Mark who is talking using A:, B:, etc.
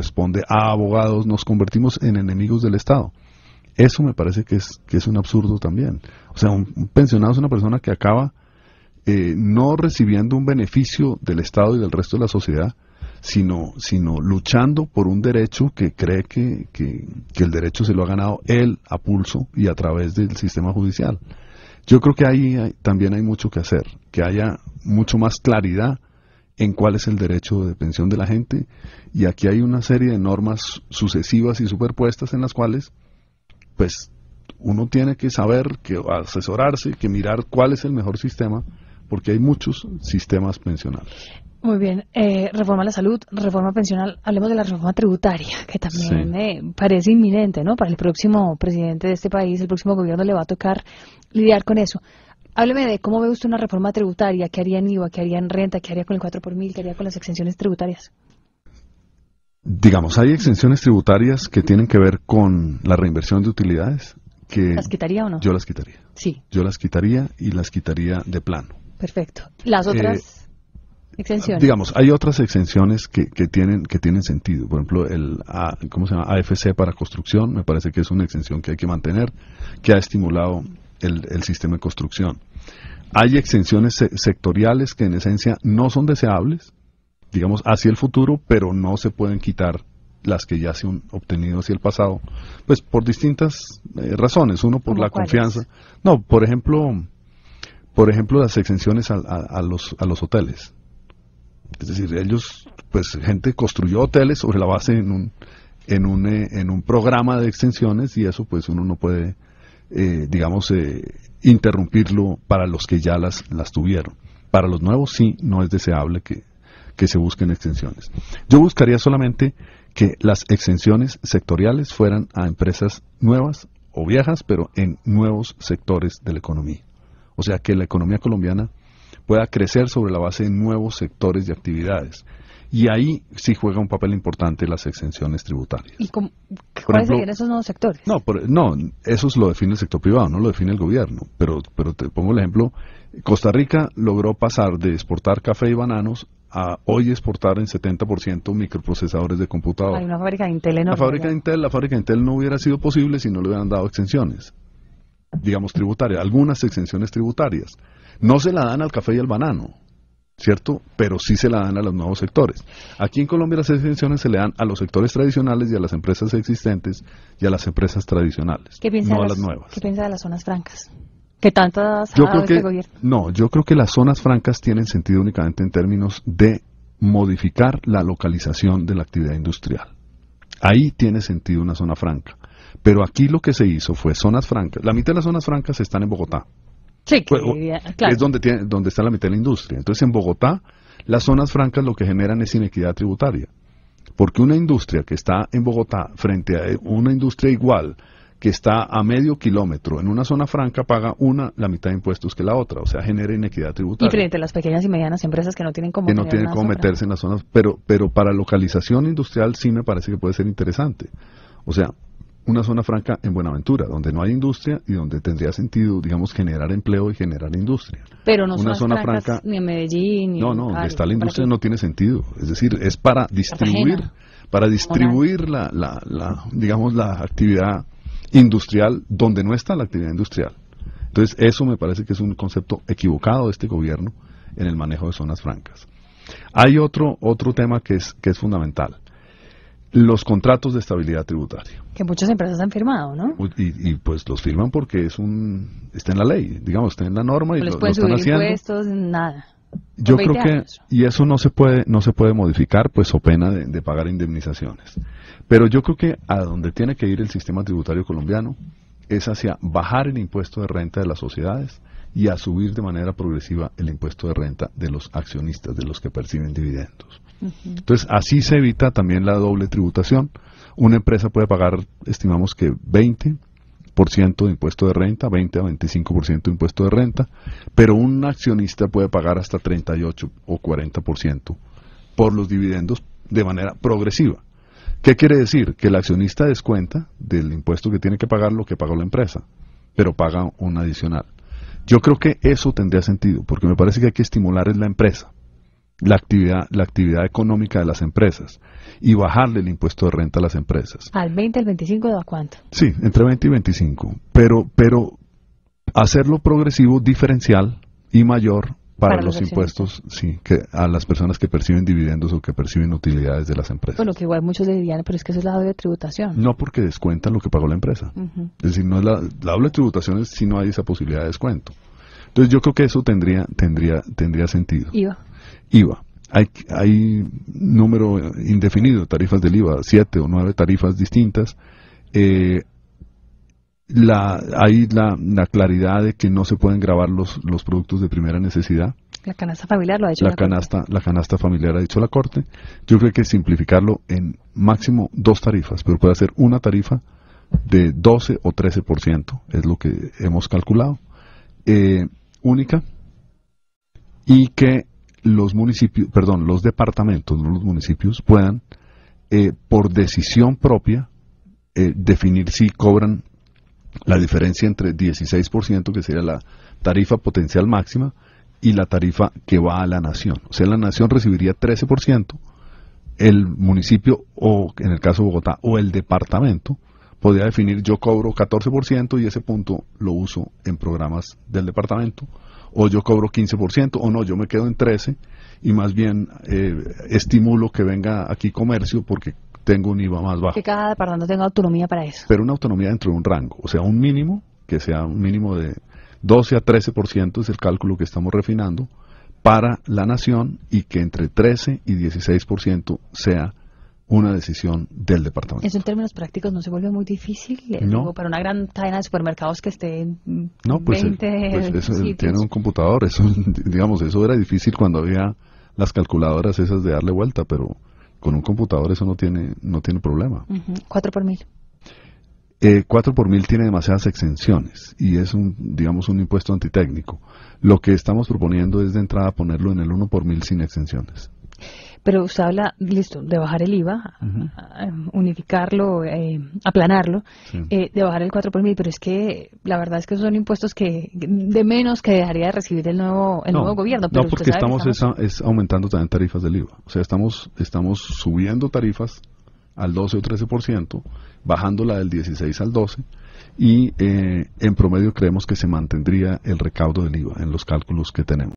A: responde a ah, abogados, nos convertimos en enemigos del Estado. Eso me parece que es, que es un absurdo también. O sea, un, pensionado es una persona que acaba eh, no recibiendo un beneficio del Estado y del resto de la sociedad, sino, sino luchando por un derecho que cree que, que, que, el derecho se lo ha ganado él a pulso y a través del sistema judicial. Yo creo que ahí también hay mucho que hacer, que haya mucho más claridad en cuál es el derecho de pensión de la gente y aquí hay una serie de normas sucesivas y superpuestas en las cuales pues uno tiene que saber, que asesorarse, que mirar cuál es el mejor sistema porque hay muchos sistemas pensionales.
B: Muy bien, eh, reforma a la salud, reforma pensional, hablemos de la reforma tributaria, que también eh, parece inminente, ¿no? Para el próximo presidente de este país, el próximo gobierno le va a tocar lidiar con eso. Hábleme de cómo ve usted una reforma tributaria, qué haría en IVA, qué haría en renta, qué haría con el 4 por mil, qué haría con las exenciones tributarias.
A: Digamos, hay exenciones tributarias que tienen que ver con la reinversión de utilidades. Que ¿Las
B: quitaría o no? Yo las
A: quitaría. Sí. Yo las quitaría y las quitaría de plano.
B: Perfecto. ¿Las eh, otras? Exenciones. Digamos,
A: hay otras exenciones que, tienen, que sentido. Por ejemplo, el ¿cómo se llama? AFC para construcción, me parece que es una exención que hay que mantener, que ha estimulado el, sistema de construcción. Hay exenciones sectoriales que en esencia no son deseables, digamos, hacia el futuro, pero no se pueden quitar las que ya se han obtenido hacia el pasado, pues por distintas eh, razones. Uno por la confianza. No, por ejemplo, por ejemplo las exenciones a, los, a los hoteles. Es decir, ellos, pues gente construyó hoteles sobre la base en un, en un, eh, en un programa de extensiones y eso pues uno no puede eh, digamos, eh, interrumpirlo para los que ya las, las tuvieron. Para los nuevos sí, no es deseable que, se busquen extensiones. Yo buscaría solamente que las extensiones sectoriales fueran a empresas nuevas o viejas, pero en nuevos sectores de la economía. O sea, que la economía colombiana pueda crecer sobre la base de nuevos sectores de actividades. Y ahí sí juega un papel importante las exenciones tributarias.
B: ¿Y cómo, cuáles serían esos nuevos sectores?
A: No, no, eso lo define el sector privado, no lo define el gobierno. Pero, pero te pongo el ejemplo, Costa Rica logró pasar de exportar café y bananos a hoy exportar en 70% microprocesadores de computador. Hay
B: una fábrica de Intel La fábrica
A: Intel, la fábrica de Intel no hubiera sido posible si no le hubieran dado exenciones, digamos tributarias, algunas exenciones tributarias. No se la dan al café y al banano, ¿cierto? Pero sí se la dan a los nuevos sectores. Aquí en Colombia las exenciones se le dan a los sectores tradicionales y a las empresas existentes y a las empresas tradicionales, no a las, nuevas. ¿Qué
B: piensa de las zonas francas? que tanto ha yo este gobierno?
A: No, yo creo que las zonas francas tienen sentido únicamente en términos de modificar la localización de la actividad industrial. Ahí tiene sentido una zona franca. Pero aquí lo que se hizo fue zonas francas. La mitad de las zonas francas están en Bogotá. Sí, pues, claro. es donde, tiene, donde está la mitad de la industria. Entonces, en Bogotá, las zonas francas lo que generan es inequidad tributaria. Porque una industria que está en Bogotá frente a una industria igual que está a medio kilómetro en una zona franca paga una la mitad de impuestos que la otra, o sea, genera inequidad tributaria. Y
B: frente a las pequeñas y medianas empresas que no tienen cómo meterse
A: en las zonas, pero pero para localización industrial sí me parece que puede ser interesante. O sea, una zona franca en Buenaventura, donde no hay industria y donde tendría sentido, digamos, generar empleo y generar industria.
B: Pero no una zona franca ni en Medellín. no, no, donde está la industria no
A: tiene sentido. Es decir, es para distribuir, para distribuir la, la, digamos, la actividad industrial donde no está la actividad industrial. Entonces, eso me parece que es un concepto equivocado de este gobierno en el manejo de zonas francas. Hay otro, otro tema que es, que es fundamental los contratos de estabilidad tributaria.
B: Que muchas empresas han firmado, ¿no?
A: Y, pues los firman porque es un está en la ley, digamos, está en la norma y pues están impuestos,
B: nada. Yo creo que
A: y eso no se puede no se puede modificar, pues o pena de, de pagar indemnizaciones. Pero yo creo que a donde tiene que ir el sistema tributario colombiano es hacia bajar el impuesto de renta de las sociedades y a subir de manera progresiva el impuesto de renta de los accionistas, de los que perciben dividendos. Entonces, así se evita también la doble tributación. Una empresa puede pagar, estimamos que 20 de impuesto de renta, 20 a 25% de impuesto de renta, pero un accionista puede pagar hasta 38 o 40% por los dividendos de manera progresiva. ¿Qué quiere decir? Que el accionista descuenta del impuesto que tiene que pagar lo que pagó la empresa, pero paga un adicional. Yo creo que eso tendría sentido, porque me parece que hay que estimular la empresa, la actividad, la actividad económica de las empresas y bajarle el impuesto de renta a las empresas.
B: ¿Al 20, al 25 o a cuánto?
A: Sí, entre 20 y 25, pero, pero hacerlo progresivo, diferencial y mayor para, los, impuestos, sí, que a las personas que perciben dividendos o que perciben utilidades de las empresas.
B: Bueno, que igual muchos dirían, pero es que esa es la doble tributación.
A: No porque descuentan lo que pagó la empresa. Es decir, no la, doble tributación es si no hay esa posibilidad de descuento. Entonces yo creo que eso tendría tendría tendría sentido. IVA. IVA. Hay, hay número indefinido, de tarifas del IVA, siete o nueve tarifas distintas. Eh, la, hay la, claridad de que no se pueden grabar los, los productos de primera necesidad.
B: La canasta familiar lo ha dicho la,
A: canasta, corte. La canasta familiar ha dicho la Corte. Yo creo que simplificarlo en máximo dos tarifas, pero puede ser una tarifa de 12 o 13%, es lo que hemos calculado, eh, única, y que los municipios, perdón, los departamentos, no los municipios, puedan, eh, por decisión propia, eh, definir si cobran la diferencia entre 16%, que sería la tarifa potencial máxima, y la tarifa que va a la nación. O sea, la nación recibiría 13%, el municipio, o en el caso de Bogotá, o el departamento, podría definir yo cobro 14% y ese punto lo uso en programas del departamento, o yo cobro 15%, o no, yo me quedo en 13% y más bien eh, estimulo que venga aquí comercio porque tengo un IVA más bajo.
B: Que cada departamento tenga autonomía para
A: eso. Pero una autonomía dentro de un rango, o sea, un mínimo, que sea un mínimo de 12 a 13% es el cálculo que estamos refinando para la nación y que entre 13 y 16% sea una decisión del departamento. Eso
B: en términos prácticos no se vuelve muy difícil eh, no. para una gran cadena de supermercados que esté en no, pues, 20 eh, el, pues tiene un
A: computador, digamos eso era difícil cuando había las calculadoras esas de darle vuelta, pero con un computador eso no tiene, no tiene problema. Cuatro por mil. 4 eh, por mil tiene demasiadas exenciones y es un, digamos, un impuesto antitécnico. Lo que estamos proponiendo es de entrada ponerlo en el 1 por mil sin exenciones
B: pero usted habla, listo, de bajar el IVA, unificarlo, eh, aplanarlo, eh, de bajar el 4 por mil, pero es que la verdad es que son impuestos que de menos que dejaría de recibir el nuevo, el nuevo gobierno. no, porque estamos,
A: Es, aumentando también tarifas del IVA. O sea, estamos, estamos subiendo tarifas al 12 o 13%, bajando la del 16 al 12, y eh, en promedio creemos que se mantendría el recaudo del IVA en los cálculos que tenemos.